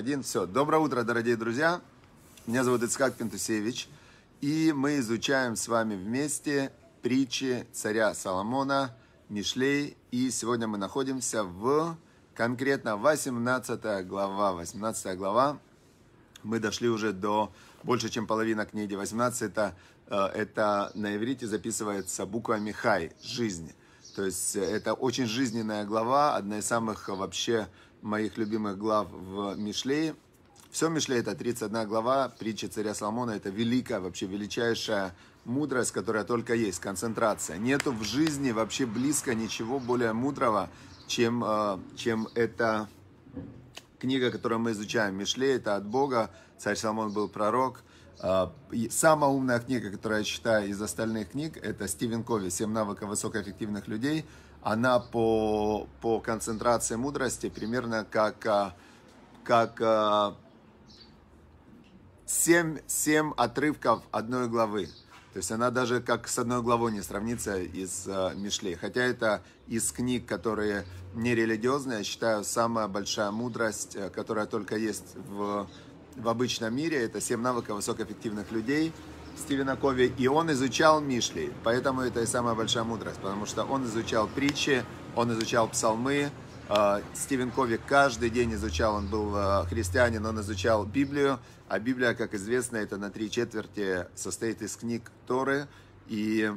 Один, все. Доброе утро, дорогие друзья. Меня зовут Ицхак Пентусевич. И мы изучаем с вами вместе притчи царя Соломона, Мишлей. И сегодня мы находимся в конкретно 18 глава. 18 глава. Мы дошли уже до больше, чем половина книги. 18 это, э, это на иврите записывается буква Михай, жизнь. То есть э, это очень жизненная глава, одна из самых э, вообще моих любимых глав в Мишле. Все Мишле это 31 глава, притча царя Соломона это великая, вообще величайшая мудрость, которая только есть, концентрация. Нету в жизни вообще близко ничего более мудрого, чем, э, чем эта книга, которую мы изучаем. Мишле это от Бога, царь Соломон был пророк. Э, самая умная книга, которую я читаю из остальных книг, это Стивен Кови «Семь навыков высокоэффективных людей» она по, по концентрации мудрости примерно как, а, как 7, а, 7 отрывков одной главы. То есть она даже как с одной главой не сравнится из э, Мишлей. Хотя это из книг, которые не религиозные, я считаю, самая большая мудрость, э, которая только есть в, в обычном мире, это 7 навыков высокоэффективных людей – Стивена Кови, и он изучал Мишли. Поэтому это и самая большая мудрость, потому что он изучал притчи, он изучал псалмы. Э, Стивен Кови каждый день изучал, он был э, христианин, он изучал Библию, а Библия, как известно, это на три четверти состоит из книг Торы, и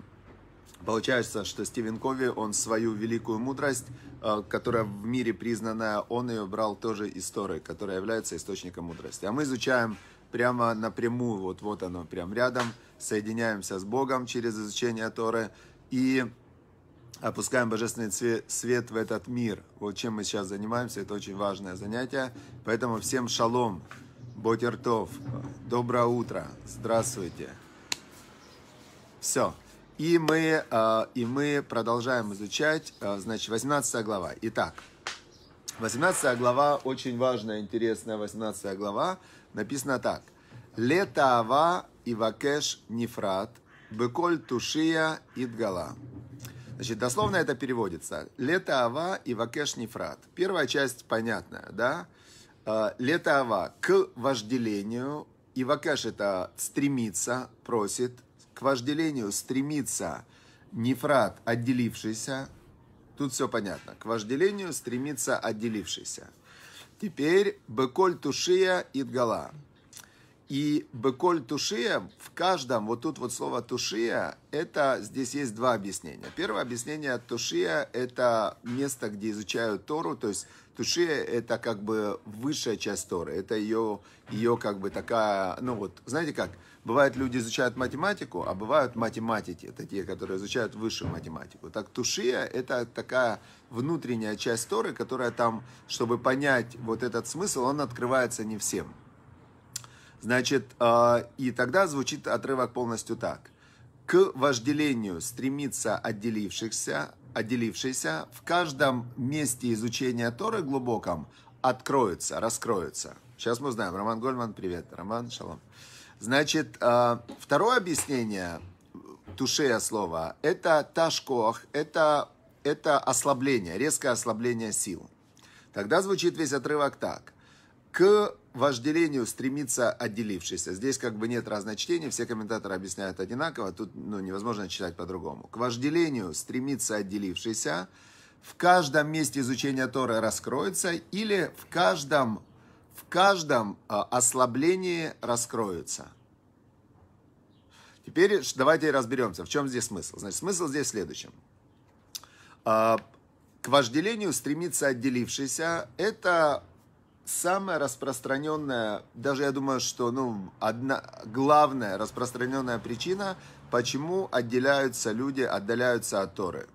Получается, что Стивен Кови, он свою великую мудрость, э, которая в мире признанная, он ее брал тоже из Торы, которая является источником мудрости. А мы изучаем прямо напрямую, вот, вот оно, прям рядом, соединяемся с Богом через изучение Торы и опускаем божественный цвет, свет в этот мир. Вот чем мы сейчас занимаемся, это очень важное занятие. Поэтому всем шалом, ботертов, доброе утро, здравствуйте. Все. И мы, а, и мы продолжаем изучать, а, значит, 18 глава. Итак, 18 глава, очень важная, интересная 18 глава написано так. Лето ивакеш и вакеш нефрат, быколь тушия идгала. Значит, дословно это переводится. Лето ивакеш и нефрат. Первая часть понятная, да? Э, Лето к вожделению. ивакеш это стремится, просит. К вожделению стремится нефрат, отделившийся. Тут все понятно. К вожделению стремится отделившийся. Теперь беколь тушия идгала. И беколь тушия, в каждом, вот тут вот слово тушия, это, здесь есть два объяснения. Первое объяснение тушия – это место, где изучают Тору, то есть тушия – это как бы высшая часть Торы, это ее, ее как бы такая, ну вот, знаете как, бывают люди изучают математику, а бывают математики, это те, которые изучают высшую математику. Так тушия – это такая внутренняя часть Торы, которая там, чтобы понять вот этот смысл, он открывается не всем. Значит, а, и тогда звучит отрывок полностью так. К вожделению стремится отделившихся, отделившийся в каждом месте изучения Торы глубоком откроется, раскроется. Сейчас мы узнаем. Роман Гольман, привет. Роман, шалом. Значит, а, второе объяснение тушея слова – это ташкох, это, это ослабление, резкое ослабление сил. Тогда звучит весь отрывок так к вожделению стремится отделившийся. Здесь как бы нет разночтения, все комментаторы объясняют одинаково, тут ну, невозможно читать по-другому. К вожделению стремится отделившийся, в каждом месте изучения Торы раскроется или в каждом, в каждом а, ослаблении раскроется. Теперь давайте разберемся, в чем здесь смысл. Значит, смысл здесь в следующем. А, к вожделению стремится отделившийся – это самая распространенная, даже я думаю, что ну, одна главная распространенная причина, почему отделяются люди, отдаляются от Торы.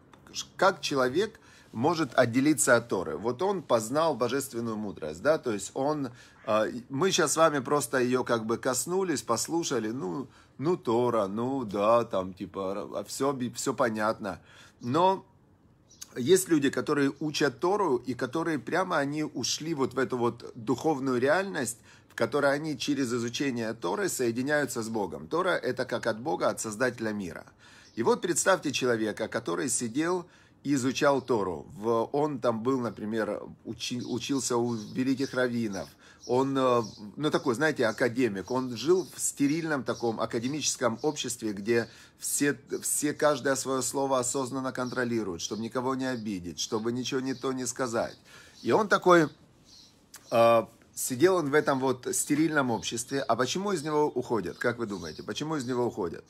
Как человек может отделиться от Торы? Вот он познал божественную мудрость, да, то есть он, а, мы сейчас с вами просто ее как бы коснулись, послушали, ну, ну Тора, ну да, там типа все, все понятно, но есть люди, которые учат Тору и которые прямо они ушли вот в эту вот духовную реальность, в которой они через изучение Торы соединяются с Богом. Тора это как от Бога, от Создателя мира. И вот представьте человека, который сидел и изучал Тору. Он там был, например, учился у великих раввинов, он, э, ну такой, знаете, академик, он жил в стерильном таком академическом обществе, где все, все каждое свое слово осознанно контролируют, чтобы никого не обидеть, чтобы ничего не то не сказать. И он такой, э, сидел он в этом вот стерильном обществе, а почему из него уходят, как вы думаете, почему из него уходят?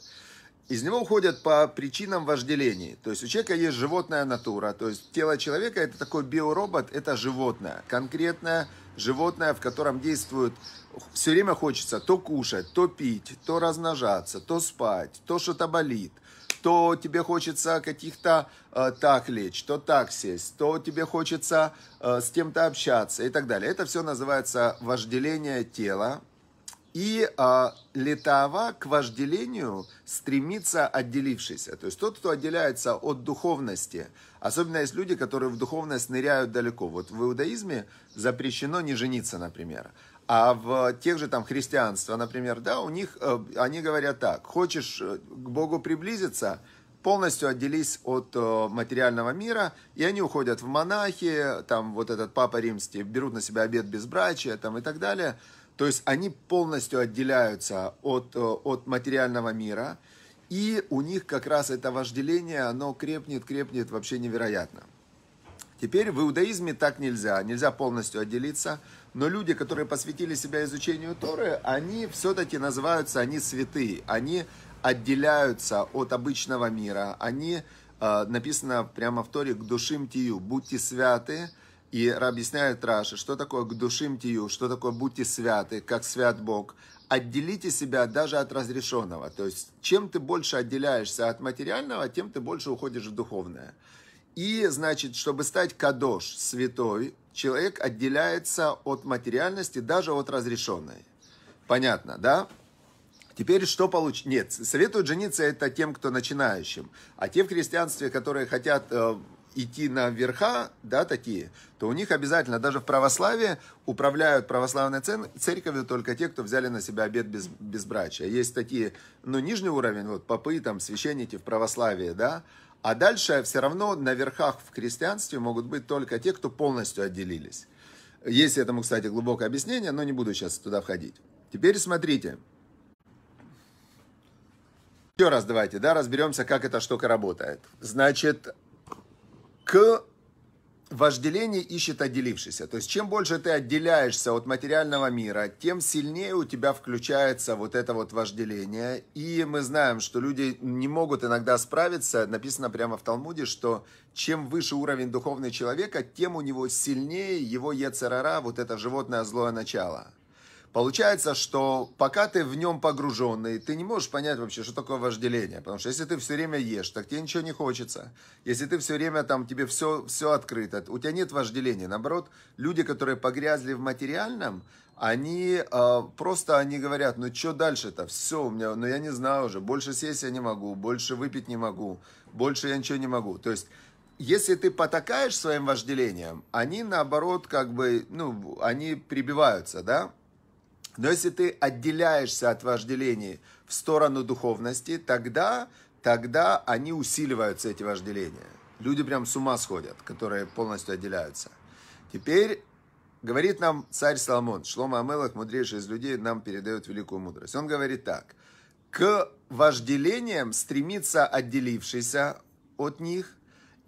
Из него уходят по причинам вожделений. То есть у человека есть животная натура. То есть тело человека это такой биоробот, это животное. Конкретное животное, в котором действует, все время хочется то кушать, то пить, то размножаться, то спать, то что-то болит, то тебе хочется каких-то э, так лечь, то так сесть, то тебе хочется э, с кем-то общаться и так далее. Это все называется вожделение тела, и э, а, летава к вожделению стремится отделившийся. То есть тот, кто отделяется от духовности. Особенно есть люди, которые в духовность ныряют далеко. Вот в иудаизме запрещено не жениться, например. А в тех же там христианства, например, да, у них, э, они говорят так. Хочешь э, к Богу приблизиться, полностью отделись от э, материального мира, и они уходят в монахи, там вот этот папа римский берут на себя обед безбрачия там, и так далее – то есть они полностью отделяются от, э, от материального мира, и у них как раз это вожделение, оно крепнет, крепнет вообще невероятно. Теперь в иудаизме так нельзя, нельзя полностью отделиться, но люди, которые посвятили себя изучению Торы, они все-таки называются, они святые, они отделяются от обычного мира, они, э, написано прямо в Торе, к душим тию, будьте святы, и объясняет Раши, что такое к душим тию, что такое будьте святы, как свят Бог. Отделите себя даже от разрешенного. То есть, чем ты больше отделяешься от материального, тем ты больше уходишь в духовное. И, значит, чтобы стать кадош, святой, человек отделяется от материальности, даже от разрешенной. Понятно, да? Теперь что получить? Нет, советуют жениться это тем, кто начинающим. А те в христианстве, которые хотят э, идти на верха, да, такие, то у них обязательно, даже в православии, управляют православной церковью только те, кто взяли на себя обед без, безбрачия. Есть такие, ну, нижний уровень, вот попы, там, священники в православии, да, а дальше все равно на верхах в христианстве могут быть только те, кто полностью отделились. Есть этому, кстати, глубокое объяснение, но не буду сейчас туда входить. Теперь смотрите. Еще раз давайте, да, разберемся, как эта штука работает. Значит, к вожделении ищет отделившийся. То есть чем больше ты отделяешься от материального мира, тем сильнее у тебя включается вот это вот вожделение. И мы знаем, что люди не могут иногда справиться. Написано прямо в Талмуде, что чем выше уровень духовный человека, тем у него сильнее его ецерара, вот это животное злое начало. Получается, что пока ты в нем погруженный, ты не можешь понять вообще, что такое вожделение. Потому что если ты все время ешь, так тебе ничего не хочется. Если ты все время там, тебе все, все открыто, у тебя нет вожделения. Наоборот, люди, которые погрязли в материальном, они э, просто они говорят, ну что дальше-то, все у меня, ну я не знаю уже, больше сесть я не могу, больше выпить не могу, больше я ничего не могу. То есть если ты потакаешь своим вожделением, они наоборот как бы, ну, они прибиваются, да? Но если ты отделяешься от вожделений в сторону духовности, тогда, тогда они усиливаются, эти вожделения. Люди прям с ума сходят, которые полностью отделяются. Теперь говорит нам царь Соломон, Шлома Амелах, мудрейший из людей, нам передает великую мудрость. Он говорит так. К вожделениям стремится отделившийся от них,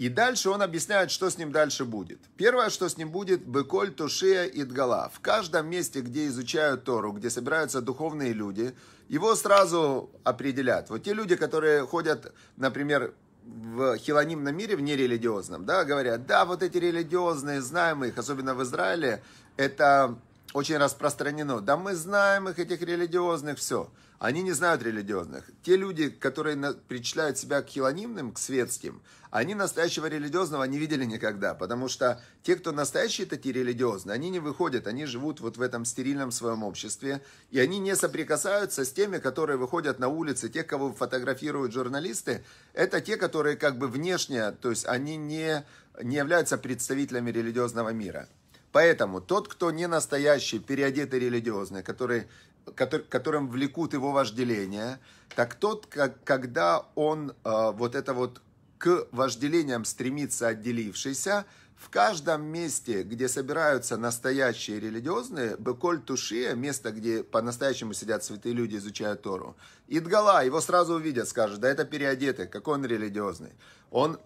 и дальше он объясняет, что с ним дальше будет. Первое, что с ним будет, быколь Тушия и Дгала. В каждом месте, где изучают Тору, где собираются духовные люди, его сразу определят. Вот те люди, которые ходят, например, в хилонимном мире, в нерелигиозном, да, говорят, да, вот эти религиозные, знаем их, особенно в Израиле, это очень распространено. Да мы знаем их, этих религиозных, все они не знают религиозных. Те люди, которые причисляют себя к хилонимным, к светским, они настоящего религиозного не видели никогда, потому что те, кто настоящие такие религиозные, они не выходят, они живут вот в этом стерильном своем обществе, и они не соприкасаются с теми, которые выходят на улицы, тех, кого фотографируют журналисты, это те, которые как бы внешне, то есть они не, не являются представителями религиозного мира. Поэтому тот, кто не настоящий, переодетый религиозный, который, который, которым влекут его вожделения, так тот, как, когда он э, вот это вот к вожделениям стремится отделившийся, в каждом месте, где собираются настоящие религиозные, Беколь Тушия, место, где по-настоящему сидят святые люди, изучают Тору, Идгала, его сразу увидят, скажут, да это переодетый, какой он религиозный. Он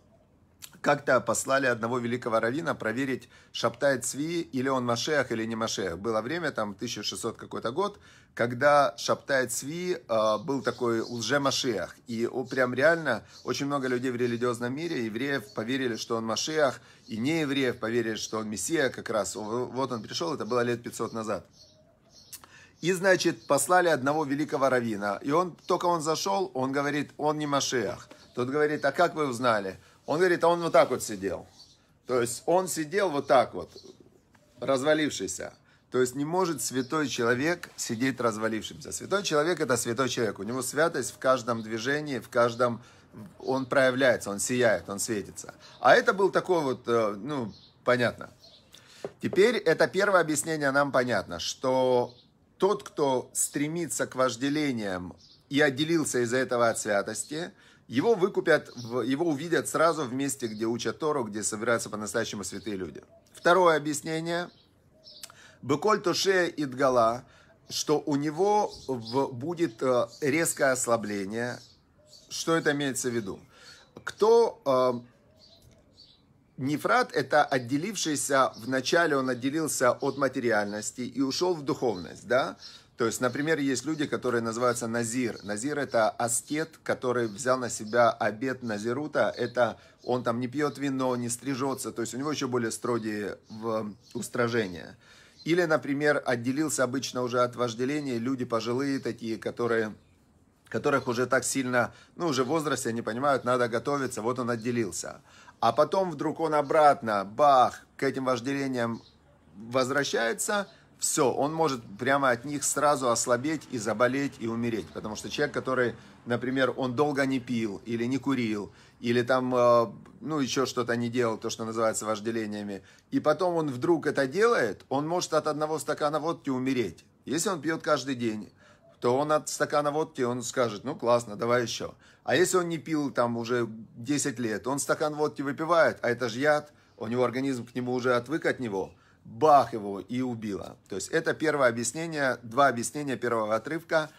как-то послали одного великого равина проверить, Шабтай Цви, или он Машех, или не Машех. Было время, там, 1600 какой-то год, когда Шабтай Цви э, был такой лже-Машех. И о, прям реально очень много людей в религиозном мире, евреев, поверили, что он Машех, и не евреев поверили, что он Мессия как раз. Вот он пришел, это было лет 500 назад. И, значит, послали одного великого равина. И он, только он зашел, он говорит, он не Машех. Тот говорит, а как вы узнали? Он говорит, а он вот так вот сидел. То есть он сидел вот так вот, развалившийся. То есть не может святой человек сидеть развалившимся. Святой человек это святой человек. У него святость в каждом движении, в каждом... Он проявляется, он сияет, он светится. А это был такой вот, э, ну, понятно. Теперь это первое объяснение нам понятно, что тот, кто стремится к вожделениям и отделился из-за этого от святости – его выкупят, его увидят сразу в месте, где учат Тору, где собираются по-настоящему святые люди. Второе объяснение. Быколь Туше Идгала, что у него будет э, резкое ослабление. Что это имеется в виду? Кто э, Нефрат – это отделившийся, вначале он отделился от материальности и ушел в духовность, да? То есть, например, есть люди, которые называются назир. Назир – это аскет, который взял на себя обет назирута. Это он там не пьет вино, не стрижется. То есть у него еще более строгие в устражения. Или, например, отделился обычно уже от вожделения люди пожилые такие, которые которых уже так сильно, ну, уже в возрасте они понимают, надо готовиться, вот он отделился. А потом вдруг он обратно, бах, к этим вожделениям возвращается – все, он может прямо от них сразу ослабеть и заболеть и умереть. Потому что человек, который, например, он долго не пил или не курил, или там, э, ну, еще что-то не делал, то, что называется вожделениями, и потом он вдруг это делает, он может от одного стакана водки умереть. Если он пьет каждый день, то он от стакана водки, он скажет, ну, классно, давай еще. А если он не пил там уже 10 лет, он стакан водки выпивает, а это же яд, у него организм к нему уже отвык от него – бах его и убила. То есть это первое объяснение, два объяснения первого отрывка.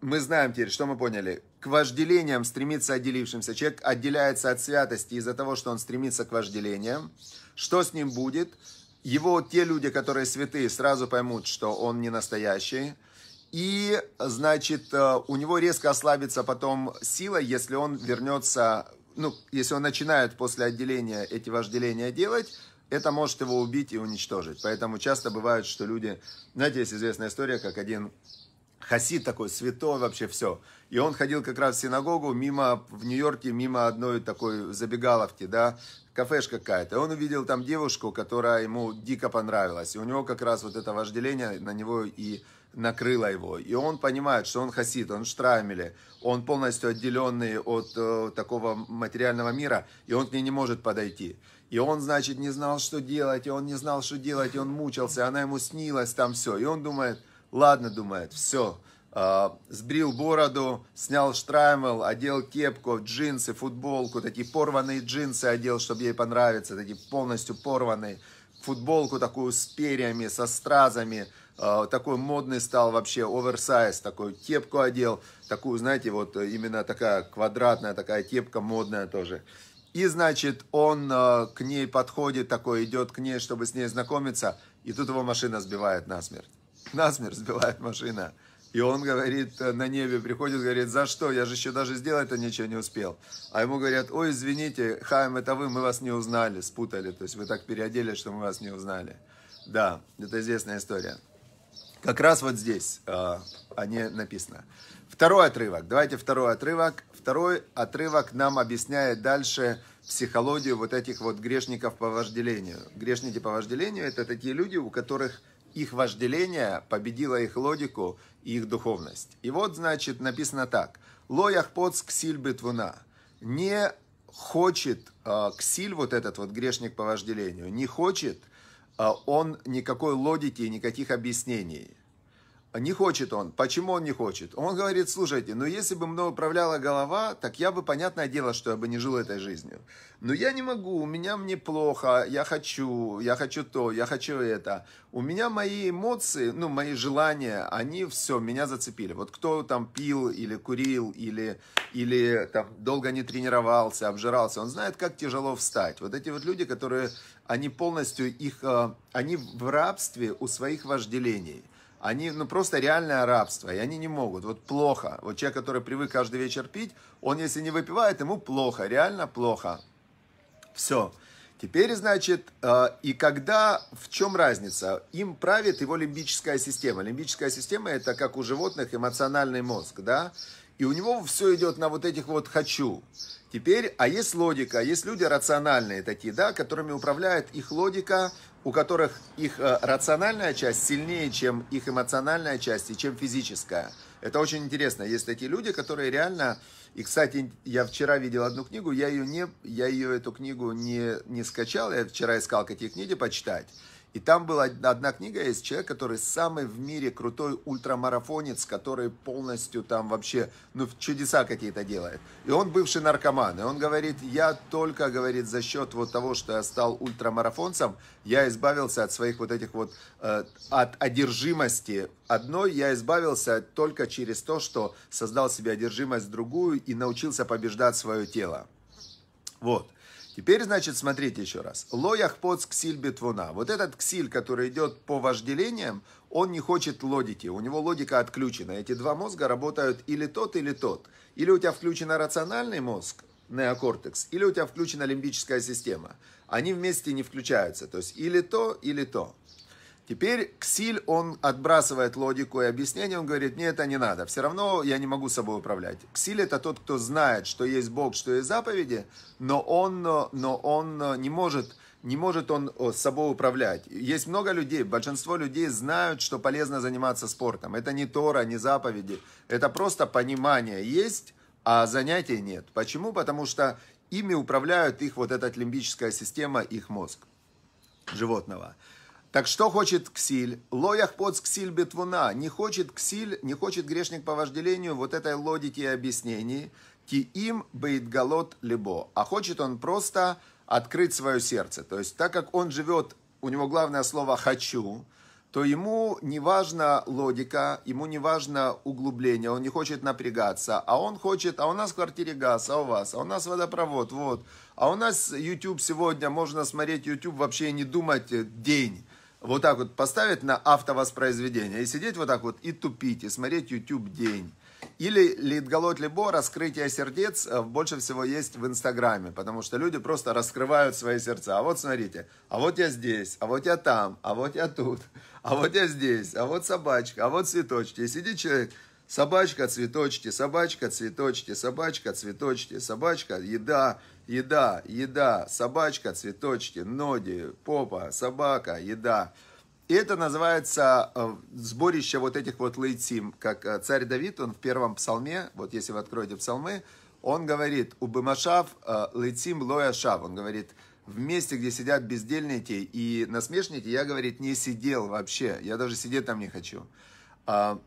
Мы знаем теперь, что мы поняли. К вожделениям стремится отделившимся. Человек отделяется от святости из-за того, что он стремится к вожделениям. Что с ним будет? Его те люди, которые святые, сразу поймут, что он не настоящий. И, значит, э, у него резко ослабится потом сила, если он вернется, ну, если он начинает после отделения эти вожделения делать, это может его убить и уничтожить. Поэтому часто бывает, что люди... Знаете, есть известная история, как один хасид такой, святой вообще все. И он ходил как раз в синагогу мимо, в Нью-Йорке, мимо одной такой забегаловки, да, кафешка какая-то. И он увидел там девушку, которая ему дико понравилась. И у него как раз вот это вожделение на него и накрыло его. И он понимает, что он хасид, он штраймеле, он полностью отделенный от э, такого материального мира, и он к ней не может подойти. И он, значит, не знал, что делать, и он не знал, что делать, и он мучился, она ему снилась там все. И он думает, ладно, думает, все, а, сбрил бороду, снял штраймл, одел кепку, джинсы, футболку, такие порванные джинсы одел, чтобы ей понравиться, такие полностью порванные, футболку такую с перьями, со стразами, а, такой модный стал вообще, оверсайз, такую кепку одел, такую, знаете, вот именно такая квадратная такая кепка модная тоже. И, значит, он э, к ней подходит, такой идет к ней, чтобы с ней знакомиться. И тут его машина сбивает насмерть. Насмерть сбивает машина. И он говорит, э, на небе приходит, говорит, за что? Я же еще даже сделать-то ничего не успел. А ему говорят, ой, извините, Хайм, это вы, мы вас не узнали, спутали. То есть вы так переоделись, что мы вас не узнали. Да, это известная история. Как раз вот здесь э, а не написано. Второй отрывок. Давайте второй отрывок. Второй отрывок нам объясняет дальше психологию вот этих вот грешников по вожделению. Грешники по вожделению – это такие люди, у которых их вожделение победило их логику и их духовность. И вот, значит, написано так. Лоях поц ксиль битвуна. Не хочет э, ксиль, вот этот вот грешник по вожделению, не хочет э, он никакой логики и никаких объяснений. Не хочет он. Почему он не хочет? Он говорит, слушайте, ну если бы мной управляла голова, так я бы, понятное дело, что я бы не жил этой жизнью. Но я не могу, у меня мне плохо, я хочу, я хочу то, я хочу это. У меня мои эмоции, ну, мои желания, они все, меня зацепили. Вот кто там пил или курил, или, или там долго не тренировался, обжирался, он знает, как тяжело встать. Вот эти вот люди, которые, они полностью их, э, они в рабстве у своих вожделений – они, ну, просто реальное рабство, и они не могут, вот плохо. Вот человек, который привык каждый вечер пить, он, если не выпивает, ему плохо, реально плохо. Все. Теперь, значит, э, и когда, в чем разница? Им правит его лимбическая система. Лимбическая система – это, как у животных, эмоциональный мозг, да? И у него все идет на вот этих вот «хочу». Теперь, а есть логика, есть люди рациональные такие, да, которыми управляет их логика, у которых их э, рациональная часть сильнее, чем их эмоциональная часть и чем физическая. Это очень интересно. Есть такие люди, которые реально... И, кстати, я вчера видел одну книгу, я ее, не, я ее эту книгу не, не скачал, я вчера искал, какие книги почитать. И там была одна книга, есть человек, который самый в мире крутой ультрамарафонец, который полностью там вообще, ну, чудеса какие-то делает. И он бывший наркоман. И он говорит, я только, говорит, за счет вот того, что я стал ультрамарафонцем, я избавился от своих вот этих вот, э, от одержимости одной, я избавился только через то, что создал себе одержимость другую и научился побеждать свое тело. Вот. Теперь, значит, смотрите еще раз. Ло яхпоц ксиль бетвуна. Вот этот ксиль, который идет по вожделениям, он не хочет логики. У него логика отключена. Эти два мозга работают или тот, или тот. Или у тебя включен рациональный мозг, неокортекс, или у тебя включена лимбическая система. Они вместе не включаются. То есть или то, или то. Теперь Ксиль, он отбрасывает логику и объяснение, он говорит, мне это не надо, все равно я не могу собой управлять. Ксиль это тот, кто знает, что есть Бог, что есть заповеди, но он, но он не может не может он э, собой управлять. Есть много людей, большинство людей знают, что полезно заниматься спортом. Это не Тора, не заповеди. Это просто понимание есть, а занятий нет. Почему? Потому что ими управляют их вот эта лимбическая система, их мозг животного. Так что хочет ксиль? Лоях под ксиль бетвуна. Не хочет ксиль, не хочет грешник по вожделению вот этой логики и объяснений. Ки им голод либо. А хочет он просто открыть свое сердце. То есть так как он живет, у него главное слово «хочу», то ему не важна логика, ему не важно углубление, он не хочет напрягаться, а он хочет, а у нас в квартире газ, а у вас, а у нас водопровод, вот, а у нас YouTube сегодня, можно смотреть YouTube вообще не думать э, день, вот так вот поставить на автовоспроизведение и сидеть вот так вот и тупить, и смотреть YouTube день. Или Литголот Либо «Раскрытие сердец» э, больше всего есть в Инстаграме, потому что люди просто раскрывают свои сердца. А вот смотрите, а вот я здесь, а вот я там, а вот я тут, а вот я здесь, а вот собачка, а вот цветочки. И сидит человек, собачка, цветочки, собачка, цветочки, собачка, цветочки, собачка, еда, Еда, еда, собачка, цветочки, ноги, попа, собака, еда. И это называется э, сборище вот этих вот лейтим. Как э, царь Давид, он в первом псалме, вот если вы откроете псалмы, он говорит, убымашав э, лейтим лояшав. Он говорит, в месте, где сидят бездельники и насмешники, я, говорит, не сидел вообще. Я даже сидеть там не хочу. А,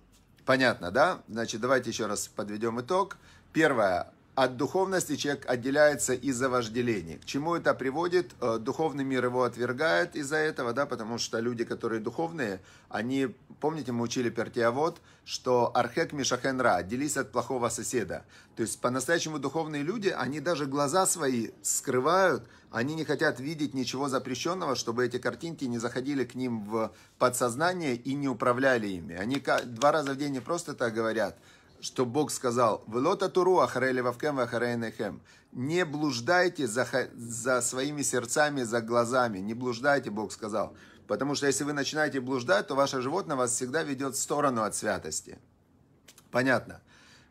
понятно, да? Значит, давайте еще раз подведем итог. Первое. От духовности человек отделяется из-за вожделений. К чему это приводит? Э, духовный мир его отвергает из-за этого, да, потому что люди, которые духовные, они, помните, мы учили Пертиавод, что архек мишахенра, отделись от плохого соседа. То есть по-настоящему духовные люди, они даже глаза свои скрывают, они не хотят видеть ничего запрещенного, чтобы эти картинки не заходили к ним в подсознание и не управляли ими. Они два раза в день не просто так говорят – что Бог сказал, «Велота туру Не блуждайте за, за своими сердцами, за глазами. Не блуждайте, Бог сказал. Потому что если вы начинаете блуждать, то ваше животное вас всегда ведет в сторону от святости. Понятно.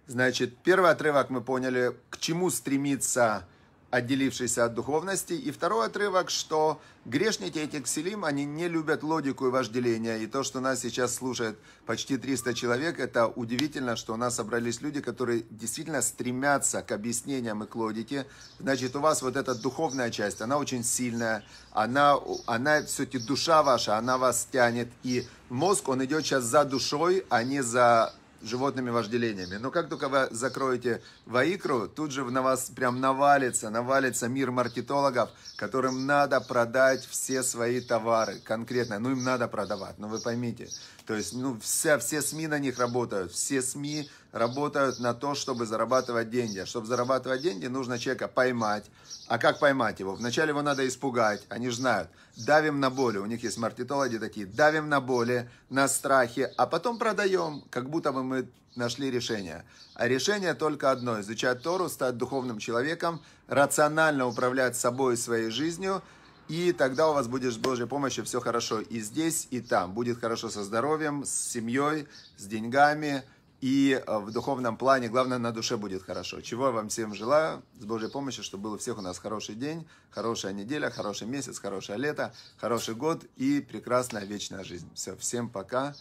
Значит, первый отрывок мы поняли, к чему стремится отделившийся от духовности. И второй отрывок, что грешники эти кселим, они не любят логику и вожделение. И то, что нас сейчас слушает почти 300 человек, это удивительно, что у нас собрались люди, которые действительно стремятся к объяснениям и к логике. Значит, у вас вот эта духовная часть, она очень сильная, она, она все-таки душа ваша, она вас тянет. И мозг, он идет сейчас за душой, а не за животными вожделениями. Но как только вы закроете Ваикру, тут же на вас прям навалится, навалится мир маркетологов, которым надо продать все свои товары конкретно. Ну, им надо продавать, но ну, вы поймите. То есть, ну, вся, все СМИ на них работают. Все СМИ работают на то, чтобы зарабатывать деньги. А чтобы зарабатывать деньги, нужно человека поймать. А как поймать его? Вначале его надо испугать. Они же знают. Давим на боли. У них есть маркетологи такие. Давим на боли, на страхе. А потом продаем, как будто бы мы нашли решение. А решение только одно. Изучать Тору, стать духовным человеком, рационально управлять собой и своей жизнью – и тогда у вас будет с Божьей помощью все хорошо и здесь, и там. Будет хорошо со здоровьем, с семьей, с деньгами и э, в духовном плане. Главное, на душе будет хорошо. Чего я вам всем желаю. С Божьей помощью, чтобы был у всех у нас хороший день, хорошая неделя, хороший месяц, хорошее лето, хороший год и прекрасная вечная жизнь. Все, всем пока.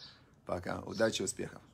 Пока. Удачи, успехов.